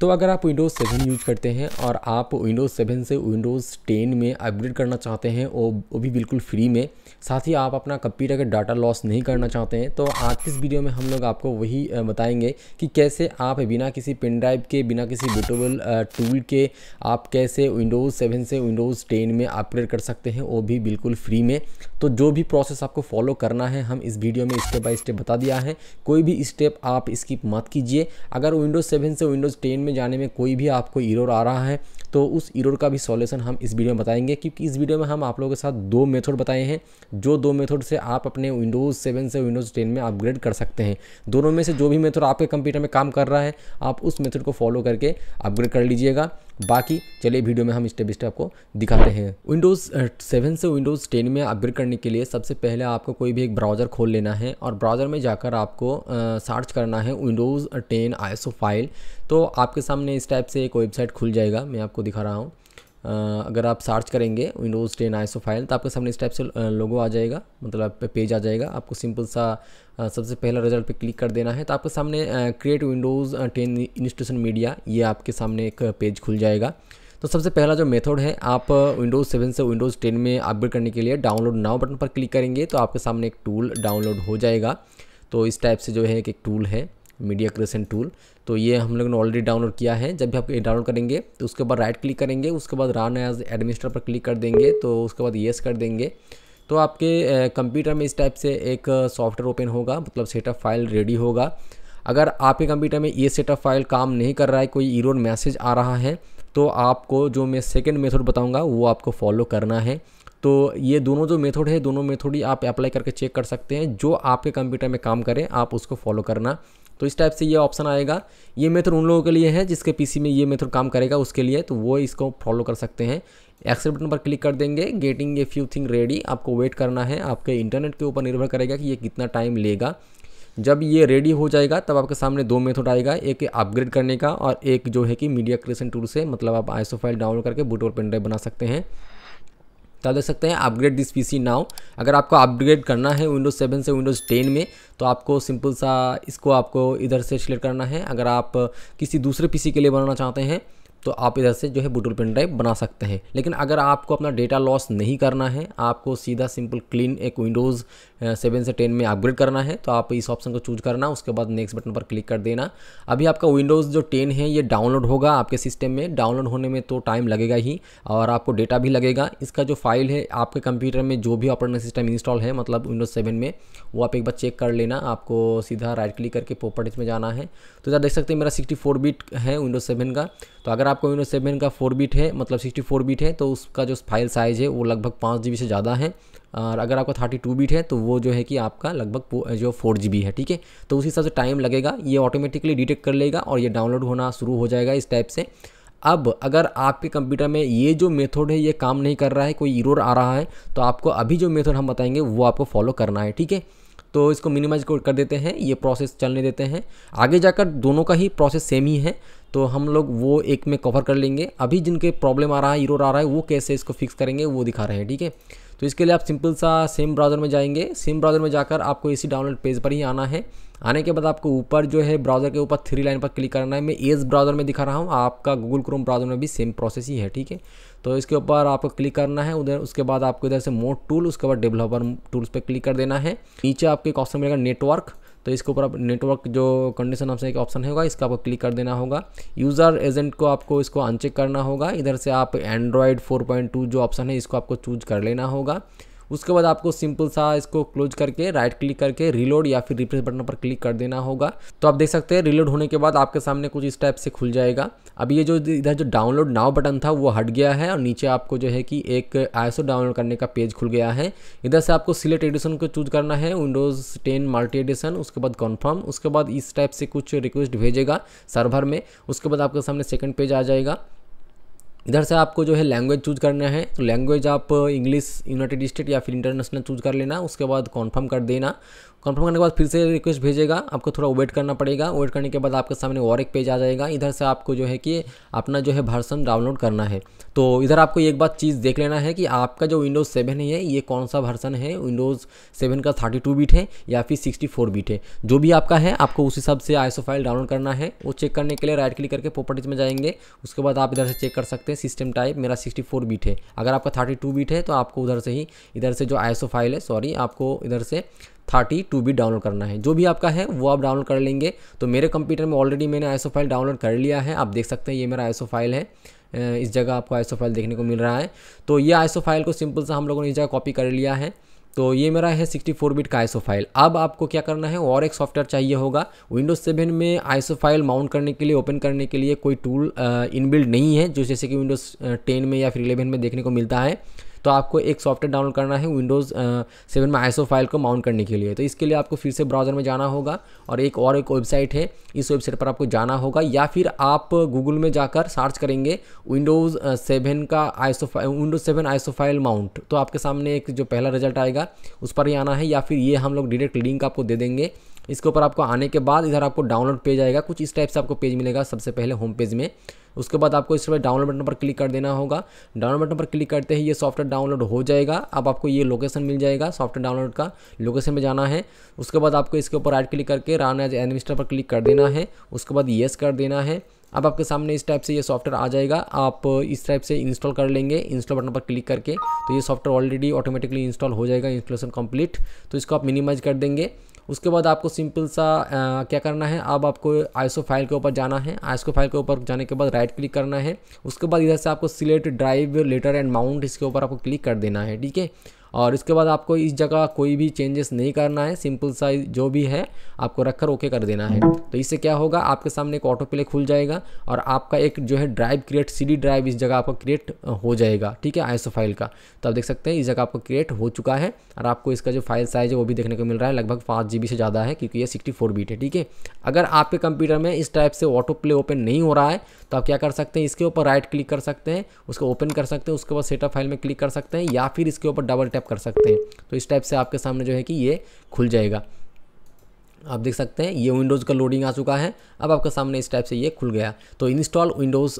तो अगर आप विंडोज़ सेवन यूज करते हैं और आप विंडोज़ सेवन से विंडोज़ टेन में अपग्रेड करना चाहते हैं वो वो भी बिल्कुल फ्री में साथ ही आप अपना कंप्यूटर का डाटा लॉस नहीं करना चाहते हैं तो आज इस वीडियो में हम लोग आपको वही बताएंगे कि कैसे आप बिना किसी पेन ड्राइव के बिना किसी बूटेबल टूल के आप कैसे विंडोज़ सेवन से विंडोज़ टेन में अपग्रेड कर सकते हैं वो भी बिल्कुल फ्री में तो जो भी प्रोसेस आपको फॉलो करना है हम इस वीडियो में स्टेप बाई स्टेप बता दिया है कोई भी स्टेप आप स्किप मत कीजिए अगर विंडोज़ सेवन से विंडोज़ टेन में जाने में कोई भी आपको इरोर आ रहा है तो उस इरोर का भी सॉल्यूशन हम इस वीडियो में बताएंगे क्योंकि इस वीडियो में हम आप लोगों के साथ दो मेथड बताए हैं जो दो मेथड से आप अपने विंडोज़ सेवन से विंडोज़ टेन में अपग्रेड कर सकते हैं दोनों में से जो भी मेथड आपके कंप्यूटर में काम कर रहा है आप उस मेथड को फॉलो करके अपग्रेड कर लीजिएगा बाकी चलिए वीडियो में हम स्टेप स्टेप आपको दिखाते हैं विंडोज़ सेवन से विंडोज़ टेन में अपग्रेड करने के लिए सबसे पहले आपको कोई भी एक ब्राउज़र खोल लेना है और ब्राउज़र में जाकर आपको सर्च करना है विंडोज़ टेन आई फाइल तो आपके सामने इस टाइप से एक वेबसाइट खुल जाएगा मैं आपको दिखा रहा हूँ अगर आप सर्च करेंगे विंडोज़ टेन आईसो फाइल तो आपके सामने इस टाइप से लोगो आ जाएगा मतलब पेज आ जाएगा आपको सिंपल सा सबसे पहला रिजल्ट पे क्लिक कर देना है तो आपके सामने create Windows ten installation media ये आपके सामने एक पेज खुल जाएगा तो सबसे पहला जो मेथड है आप विंडोज़ सेवन से विंडोज़ टेन में अपग्रेड करने के लिए डाउनलोड नाउ बटन पर क्लिक करेंगे तो आपके सामने एक टूल डाउनलोड हो जाएगा तो इस टाइप से जो है एक टूल है मीडिया क्रिएशन टूल तो ये हम लोग ने ऑलरेडी डाउनलोड किया है जब भी आप ये डाउनलोड करेंगे तो उसके बाद राइट क्लिक करेंगे उसके बाद रान एज एडमिनिस्टर पर क्लिक कर देंगे तो उसके बाद येस कर देंगे तो आपके कंप्यूटर में इस टाइप से एक सॉफ्टवेयर ओपन होगा मतलब सेटअप फाइल रेडी होगा अगर आपके कंप्यूटर में ये सेटअप फाइल काम नहीं कर रहा है कोई इरोर मैसेज आ रहा है तो आपको जो मैं सेकेंड मेथड बताऊँगा वो आपको फॉलो करना है तो ये दोनों जो मेथड है दोनों मेथड ही आप अप्लाई करके चेक कर सकते हैं जो आपके कंप्यूटर में काम करें आप उसको फॉलो करना तो इस टाइप से ये ऑप्शन आएगा ये मेथड उन लोगों के लिए है जिसके पीसी में ये मेथड काम करेगा उसके लिए तो वो इसको फॉलो कर सकते हैं एक्सेप्ट बटन पर क्लिक कर देंगे getting a few thing ready आपको वेट करना है आपके इंटरनेट के ऊपर निर्भर करेगा कि ये कितना टाइम लेगा जब ये रेडी हो जाएगा तब आपके सामने दो मेथड आएगा एक अपग्रेड करने का और एक जो है कि मीडिया क्रिएशन टूल से मतलब आप आईसो फाइल डाउनलोड करके बूटोर पेन ड्राइव बना सकते हैं क्या देख सकते हैं अपग्रेड दिस पीसी नाउ अगर आपको अपग्रेड करना है विंडोज़ सेवन से विंडोज़ टेन में तो आपको सिंपल सा इसको आपको इधर से सिलेक्ट करना है अगर आप किसी दूसरे पीसी के लिए बनाना चाहते हैं तो आप इधर से जो है बुटल पेन ड्राइव बना सकते हैं लेकिन अगर आपको अपना डेटा लॉस नहीं करना है आपको सीधा सिंपल क्लीन एक विंडोज़ सेवन से टेन में अपग्रेड करना है तो आप इस ऑप्शन को चूज करना उसके बाद नेक्स्ट बटन पर क्लिक कर देना अभी आपका विंडोज़ जो टेन है ये डाउनलोड होगा आपके सिस्टम में डाउनलोड होने में तो टाइम लगेगा ही और आपको डेटा भी लगेगा इसका जो फाइल है आपके कंप्यूटर में जो भी ऑपरेटिंग सिस्टम इंस्टॉल है मतलब विंडोज़ सेवन में वो आप एक बार चेक कर लेना आपको सीधा राइट क्लिक करके प्रॉपर्टीज़ में जाना है तो जब देख सकते हैं मेरा सिक्सटी फोर बिट है विंडोज़ सेवन का तो अगर आपको विंडोज़ सेवन का फोर बिट है मतलब सिक्सटी फोर बिट है तो उसका जो फाइल साइज़ है वो लगभग पाँच जी से ज़्यादा है और अगर आपका थर्टी टू बीट है तो वो जो है कि आपका लगभग जो फोर जी है ठीक है तो उस हिसाब से टाइम लगेगा ये ऑटोमेटिकली डिटेक्ट कर लेगा और ये डाउनलोड होना शुरू हो जाएगा इस टाइप से अब अगर आपके कंप्यूटर में ये जो मेथड है ये काम नहीं कर रहा है कोई इरोर आ रहा है तो आपको अभी जो मेथड हम बताएंगे वो आपको फॉलो करना है ठीक है तो इसको मिनिमाइज कर देते हैं ये प्रोसेस चलने देते हैं आगे जाकर दोनों का ही प्रोसेस सेम ही है तो हम लोग वो एक में कवर कर लेंगे अभी जिनके प्रॉब्लम आ रहा है इरोर आ रहा है वो कैसे इसको फिक्स करेंगे वो दिखा रहे हैं ठीक है तो इसके लिए आप सिंपल सा सेम ब्राउज़र में जाएंगे सेम ब्राउज़र में जाकर आपको इसी डाउनलोड पेज पर ही आना है आने के बाद आपको ऊपर जो है ब्राउज़र के ऊपर थ्री लाइन पर क्लिक करना है मैं एज ब्राउज़र में दिखा रहा हूँ आपका गूगल क्रोम ब्राउज़र में भी सेम प्रोसेस ही है ठीक है तो इसके ऊपर आपको क्लिक करना है उधर उसके बाद आपको इधर से मोड टूल उसके बाद डेवलपर टूल्स पर क्लिक कर देना है नीचे आपको एक ऑप्शन मिलेगा नेटवर्क तो इसके ऊपर आप नेटवर्क जो कंडीशन आपसे एक ऑप्शन होगा इसका आपको क्लिक कर देना होगा यूज़र एजेंट को आपको इसको अनचेक करना होगा इधर से आप एंड्रॉयड 4.2 जो ऑप्शन है इसको आपको चूज कर लेना होगा उसके बाद आपको सिंपल सा इसको क्लोज करके राइट क्लिक करके रिलोड या फिर रिप्लेस बटन पर क्लिक कर देना होगा तो आप देख सकते हैं रिलोड होने के बाद आपके सामने कुछ इस टाइप से खुल जाएगा अब ये जो इधर जो डाउनलोड नाव बटन था वो हट गया है और नीचे आपको जो है कि एक आईएसओ डाउनलोड करने का पेज खुल गया है इधर से आपको सिलेक्ट एडिशन को चूज करना है विंडोज़ टेन मल्टी एडिशन उसके बाद कन्फर्म उसके बाद इस टाइप से कुछ रिक्वेस्ट भेजेगा सर्वर में उसके बाद आपके सामने सेकेंड पेज आ जाएगा इधर से आपको जो है लैंग्वेज चूज करना है तो लैंग्वेज आप इंग्लिश यूनाइटेड स्टेट या फिर इंटरनेशनल चूज कर लेना उसके बाद कॉन्फर्म कर देना कन्फर्म करने के बाद फिर से रिक्वेस्ट भेजेगा आपको थोड़ा वेट करना पड़ेगा वेट करने के बाद आपके सामने और एक पेज आ जाएगा इधर से आपको जो है कि अपना जो है भर्सन डाउनलोड करना है तो इधर आपको एक बात चीज़ देख लेना है कि आपका जो विंडोज़ सेवन है ये कौन सा भर्सन है विंडोज़ सेवन का थर्टी टू बीट है या फिर सिक्सटी फोर बीट है जो भी आपका है आपको उस हिसाब से आई फाइल डाउनलोड करना है वो चेक करने के लिए राइट क्लिक करके प्रॉपर्टीज़ में जाएंगे उसके बाद आप इधर से चेक कर सकते हैं सिस्टम टाइप मेरा सिक्सटी फोर है अगर आपका थर्टी टू बीट है तो आपको उधर से ही इधर से जो आई फाइल है सॉरी आपको इधर से थर्टी टू बी डाउनलोड करना है जो भी आपका है वो आप डाउनलोड कर लेंगे तो मेरे कंप्यूटर में ऑलरेडी मैंने आईसो फाइल डाउनलोड कर लिया है आप देख सकते हैं ये मेरा आईसो फाइल है इस जगह आपको आईसो फाइल देखने को मिल रहा है तो ये आईसो फाइल को सिंपल सा हम लोगों ने इस जगह कॉपी कर लिया है तो ये मेरा है 64 बिट का आईसो फाइल अब आपको क्या करना है और एक सॉफ्टवेयर चाहिए होगा विंडोज़ 7 में आईसो फाइल माउंट करने के लिए ओपन करने के लिए कोई टूल इनबिल्ड नहीं है जो जैसे कि विंडोज़ 10 में या फिर 11 में देखने को मिलता है तो आपको एक सॉफ्टवेयर डाउनलोड करना है विंडोज़ सेवन में आईसो फाइल को माउंट करने के लिए तो इसके लिए आपको फिर से ब्राउज़र में जाना होगा और एक और एक वेबसाइट है इस वेबसाइट पर आपको जाना होगा या फिर आप गूगल में जाकर सर्च करेंगे विंडोज़ सेवन का ISO Windows seven ISO file mount तो आपके सामने एक जो पहला रिजल्ट आएगा उस पर ही आना है या फिर ये हम लोग डायरेक्ट लिंक आपको दे देंगे इसके ऊपर आपको आने के बाद इधर आपको डाउनलोड पेज आएगा कुछ इस टाइप से आपको पेज मिलेगा सबसे पहले होम पेज में उसके बाद आपको इस पर डाउनलोड बटन पर क्लिक कर देना होगा डाउनलोड बटन पर क्लिक करते ही ये सॉफ्टवेयर डाउनलोड हो जाएगा अब आपको ये लोकेशन मिल जाएगा सॉफ्टवेयर डाउनलोड का लोकेशन में जाना है उसके बाद आपको इसके ऊपर राइट क्लिक करके रान एज एडमिनिस्टर पर क्लिक कर देना है उसके बाद येस कर देना है अब आपके सामने इस टाइप से ये सॉफ्टवेयर आ जाएगा आप इस टाइप से इंस्टॉल कर लेंगे इंस्टॉल बटन पर क्लिक करके तो ये सॉफ्टवेयर ऑलरेडी ऑटोमेटिकली इंस्टॉल हो जाएगा इंस्टॉलेशन कंप्लीट तो इसको आप मिनिमाइज कर देंगे उसके बाद आपको सिंपल सा आ, क्या करना है अब आपको आईसो फाइल के ऊपर जाना है आईसो फाइल के ऊपर जाने के बाद राइट क्लिक करना है उसके बाद इधर से आपको select drive letter and mount इसके ऊपर आपको क्लिक कर देना है ठीक है और इसके बाद आपको इस जगह कोई भी चेंजेस नहीं करना है सिंपल साइज जो भी है आपको रखकर ओके कर देना है तो इससे क्या होगा आपके सामने एक ऑटो प्ले खुल जाएगा और आपका एक जो है ड्राइव क्रिएट सी ड्राइव इस जगह आपका क्रिएट हो जाएगा ठीक है आईसो फाइल का तो आप देख सकते हैं इस जगह आपका क्रिएट हो चुका है और आपको इसका जो फाइल साइज है वो भी देखने को मिल रहा है लगभग पाँच जी से ज़्यादा है क्योंकि यह सिक्सटी बीट है ठीक है अगर आपके कंप्यूटर में इस टाइप से ऑटो प्ले ओपन नहीं हो रहा है तो आप क्या कर सकते हैं इसके ऊपर राइट क्लिक कर सकते हैं उसको ओपन कर सकते हैं उसके बाद सेटअप फाइल में क्लिक कर सकते हैं या फिर इसके ऊपर डबल टैप टैप कर सकते हैं तो इस टाइप से आपके सामने जो है कि ये खुल जाएगा आप देख सकते हैं ये विंडोज़ का लोडिंग आ चुका है अब आपके सामने इस टाइप से ये खुल गया तो इंस्टॉल विंडोज़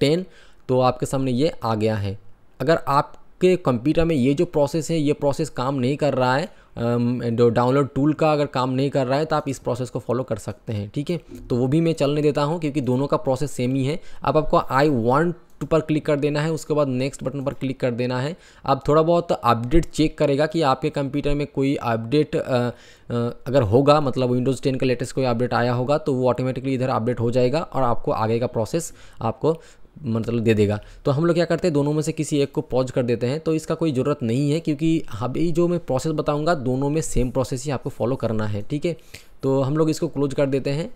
टेन तो आपके सामने ये आ गया है अगर आप आपके कंप्यूटर में ये जो प्रोसेस है ये प्रोसेस काम नहीं कर रहा है जो डाउनलोड टूल का अगर काम नहीं कर रहा है तो आप इस प्रोसेस को फॉलो कर सकते हैं ठीक है तो वो भी मैं चलने देता हूँ क्योंकि दोनों का प्रोसेस सेम ही है अब आपको आई वांट पर क्लिक कर देना है उसके बाद नेक्स्ट बटन पर क्लिक कर देना है आप थोड़ा बहुत अपडेट चेक करेगा कि आपके कंप्यूटर में कोई अपडेट अगर होगा मतलब विंडोज़ टेन का लेटेस्ट कोई अपडेट आया होगा तो वो ऑटोमेटिकली इधर अपडेट हो जाएगा और आपको आगे का प्रोसेस आपको मतलब दे देगा तो हम लोग क्या करते हैं दोनों में से किसी एक को पॉज कर देते हैं तो इसका कोई ज़रूरत नहीं है क्योंकि अभी जो मैं प्रोसेस बताऊंगा दोनों में सेम प्रोसेस ही आपको फॉलो करना है ठीक है तो हम लोग इसको क्लोज कर देते हैं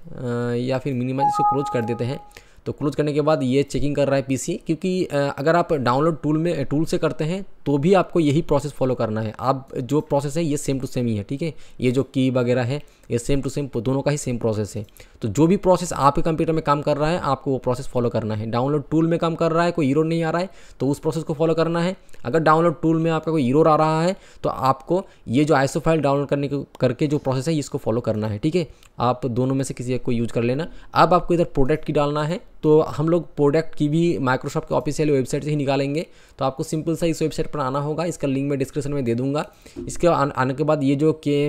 या फिर मिनिमाइज इसको क्लोज कर देते हैं तो क्लोज करने के बाद ये चेकिंग कर रहा है पीसी क्योंकि अगर आप डाउनलोड टूल में टूल से करते हैं तो भी आपको यही प्रोसेस फॉलो करना है आप जो प्रोसेस है ये सेम टू सेम ही है ठीक है ये जो की वगैरह है ये सेम टू सेम दोनों का ही सेम प्रोसेस है तो जो भी प्रोसेस आपके कंप्यूटर में काम कर रहा है आपको वो प्रोसेस फॉलो करना है डाउनलोड टूल में काम कर रहा है कोई ईरो नहीं आ रहा है तो उस प्रोसेस को फॉलो करना है अगर डाउनलोड टूल में आपका कोई ईरो आ रहा है तो आपको ये जो आइसो फाइल डाउनलोड करने करके जो प्रोसेस है इसको फॉलो करना है ठीक है आप दोनों में से किसी एक को यूज कर लेना अब आपको इधर प्रोडक्ट की डालना है तो हम लोग प्रोडक्ट की भी माइक्रोसॉफ्ट के ऑफिशियल वेबसाइट से ही निकालेंगे तो आपको सिंपल सा इस वेबसाइट पर आना होगा इसका लिंक मैं डिस्क्रिप्शन में दे दूंगा इसके आने के बाद ये जो के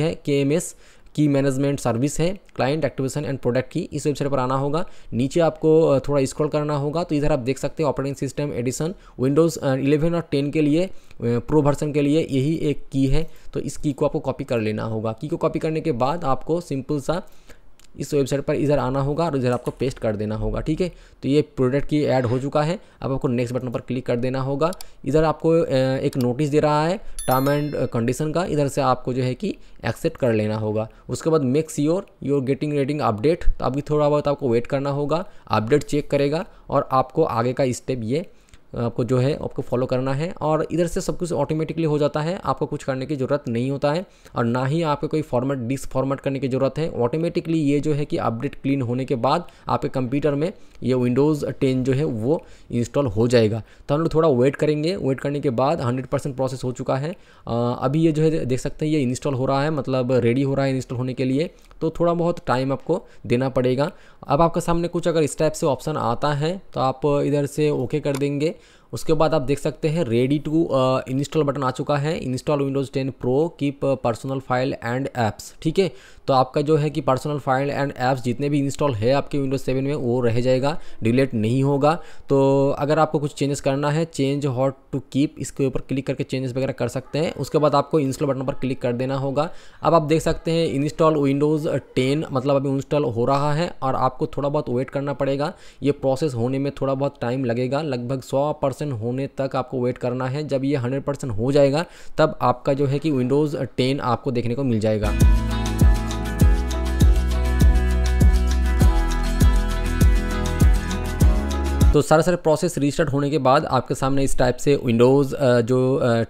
है के की मैनेजमेंट सर्विस है क्लाइंट एक्टिवेशन एंड प्रोडक्ट की इस वेबसाइट पर आना होगा नीचे आपको थोड़ा स्क्रॉल करना होगा तो इधर आप देख सकते हैं ऑपरेटिंग सिस्टम एडिशन विंडोज़ 11 और 10 के लिए प्रो वर्सन के लिए यही एक की है तो इस की को आपको कॉपी कर लेना होगा की को कॉपी करने के बाद आपको सिंपल सा इस वेबसाइट पर इधर आना होगा और इधर आपको पेस्ट कर देना होगा ठीक है तो ये प्रोडक्ट की ऐड हो चुका है अब आपको नेक्स्ट बटन पर क्लिक कर देना होगा इधर आपको एक नोटिस दे रहा है टर्म एंड कंडीशन का इधर से आपको जो है कि एक्सेप्ट कर लेना होगा उसके बाद makes your your getting rating update तो अभी थोड़ा बहुत आपको वेट करना होगा अपडेट चेक करेगा और आपको आगे का स्टेप ये आपको जो है आपको फॉलो करना है और इधर से सब कुछ ऑटोमेटिकली हो जाता है आपको कुछ करने की ज़रूरत नहीं होता है और ना ही आपको कोई फॉर्मेट डिसफॉर्मेट करने की ज़रूरत है ऑटोमेटिकली ये जो है कि अपडेट क्लीन होने के बाद आपके कंप्यूटर में ये विंडोज़ टेन जो है वो इंस्टॉल हो जाएगा तो हम लोग थोड़ा वेट करेंगे वेट करने के बाद हंड्रेड प्रोसेस हो चुका है अभी ये जो है देख सकते हैं ये इंस्टॉल हो रहा है मतलब रेडी हो रहा है इंस्टॉल होने के लिए तो थोड़ा बहुत टाइम आपको देना पड़ेगा अब आपके सामने कुछ अगर इस टाइप से ऑप्शन आता है तो आप इधर से ओके कर देंगे उसके बाद आप देख सकते हैं रेडी टू इंस्टॉल बटन आ चुका है install Windows ten pro keep personal file and apps ठीक है तो आपका जो है कि पर्सनल फाइल एंड ऐप्स जितने भी इंस्टॉल है आपके विंडोज़ सेवन में वो रह जाएगा डिलीट नहीं होगा तो अगर आपको कुछ चेंजेस करना है चेंज हॉट टू कीप इसके ऊपर क्लिक करके चेंजेस वगैरह कर सकते हैं उसके बाद आपको इंस्टॉल बटन पर क्लिक कर देना होगा अब आप देख सकते हैं इंस्टॉल विंडोज़ टेन मतलब अभी इंस्टॉल हो रहा है और आपको थोड़ा बहुत वेट करना पड़ेगा ये प्रोसेस होने में थोड़ा बहुत टाइम लगेगा लगभग सौ परसेंट 100% होने तक आपको वेट करना है जब ये हंड्रेड परसेंट हो जाएगा तब आपका जो है कि विंडोज़ 10 आपको देखने को मिल जाएगा तो सारा सारा प्रोसेस रिस्टार्ट होने के बाद आपके सामने इस टाइप से विंडोज़ जो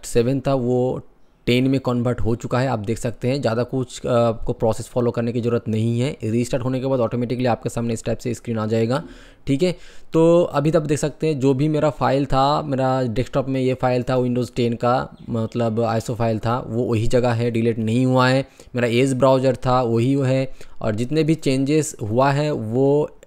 7 था वो टेन में कन्वर्ट हो चुका है आप देख सकते हैं ज़्यादा कुछ आपको प्रोसेस फॉलो करने की ज़रूरत नहीं है रीस्टार्ट होने के बाद ऑटोमेटिकली आपके सामने इस टाइप से स्क्रीन आ जाएगा ठीक है तो अभी तक देख सकते हैं जो भी मेरा फाइल था मेरा डेस्कटॉप में ये फाइल था विंडोज़ टेन का मतलब आईसो फाइल था वो वही जगह है डिलीट नहीं हुआ है मेरा एज ब्राउज़र था वही है और जितने भी चेंजेस हुआ है वो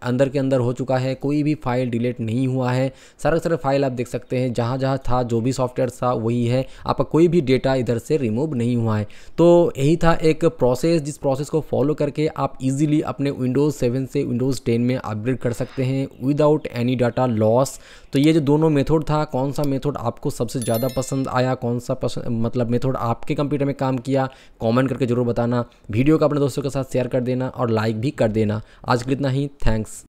अंदर के अंदर हो चुका है कोई भी फाइल डिलीट नहीं हुआ है सारा सारे फाइल आप देख सकते हैं जहाँ जहाँ था जो भी सॉफ्टवेयर था वही है आपका कोई भी डेटा इधर से रिमूव नहीं हुआ है तो यही था एक प्रोसेस जिस प्रोसेस को फॉलो करके आप इजीली अपने विंडोज़ सेवन से विंडोज़ टेन में अपग्रेड कर सकते हैं विदाउट एनी डाटा लॉस तो ये जो दोनों मेथड था कौन सा मेथड आपको सबसे ज़्यादा पसंद आया कौन सा पसंद मतलब मेथड आपके कंप्यूटर में काम किया कमेंट करके ज़रूर बताना वीडियो को अपने दोस्तों के साथ शेयर कर देना और लाइक भी कर देना आज के लिए इतना ही थैंक्स